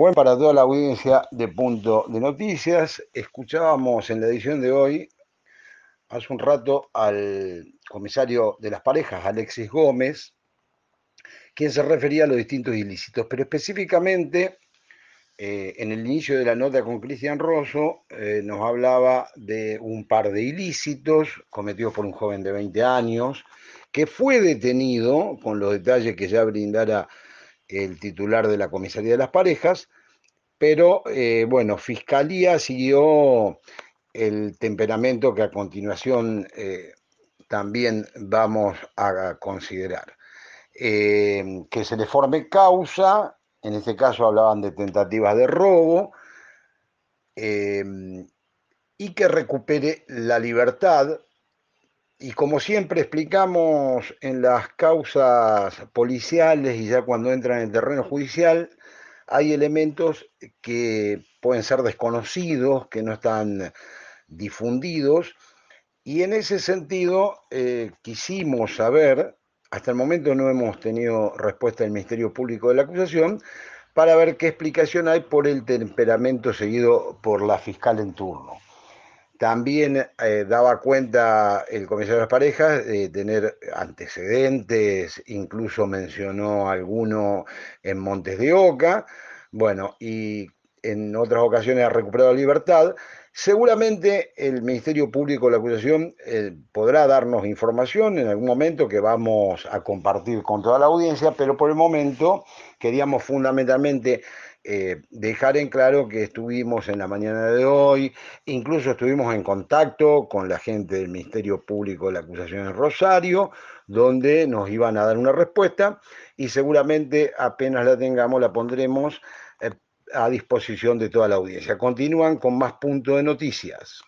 Bueno, para toda la audiencia de Punto de Noticias, escuchábamos en la edición de hoy, hace un rato, al comisario de las parejas, Alexis Gómez, quien se refería a los distintos ilícitos, pero específicamente eh, en el inicio de la nota con Cristian Rosso eh, nos hablaba de un par de ilícitos cometidos por un joven de 20 años que fue detenido, con los detalles que ya brindara el titular de la comisaría de las parejas, pero eh, bueno, Fiscalía siguió el temperamento que a continuación eh, también vamos a considerar. Eh, que se le forme causa, en este caso hablaban de tentativas de robo, y que recupere la libertad y como siempre explicamos en las causas policiales y ya cuando entran en el terreno judicial, hay elementos que pueden ser desconocidos, que no están difundidos, y en ese sentido eh, quisimos saber, hasta el momento no hemos tenido respuesta del Ministerio Público de la acusación, para ver qué explicación hay por el temperamento seguido por la fiscal en turno. También eh, daba cuenta el comisario de las parejas de tener antecedentes, incluso mencionó alguno en Montes de Oca, bueno, y en otras ocasiones ha recuperado libertad. Seguramente el Ministerio Público de la Acusación eh, podrá darnos información en algún momento que vamos a compartir con toda la audiencia, pero por el momento queríamos fundamentalmente eh, dejar en claro que estuvimos en la mañana de hoy, incluso estuvimos en contacto con la gente del Ministerio Público de la Acusación en Rosario, donde nos iban a dar una respuesta y seguramente apenas la tengamos la pondremos eh, a disposición de toda la audiencia. Continúan con más puntos de noticias.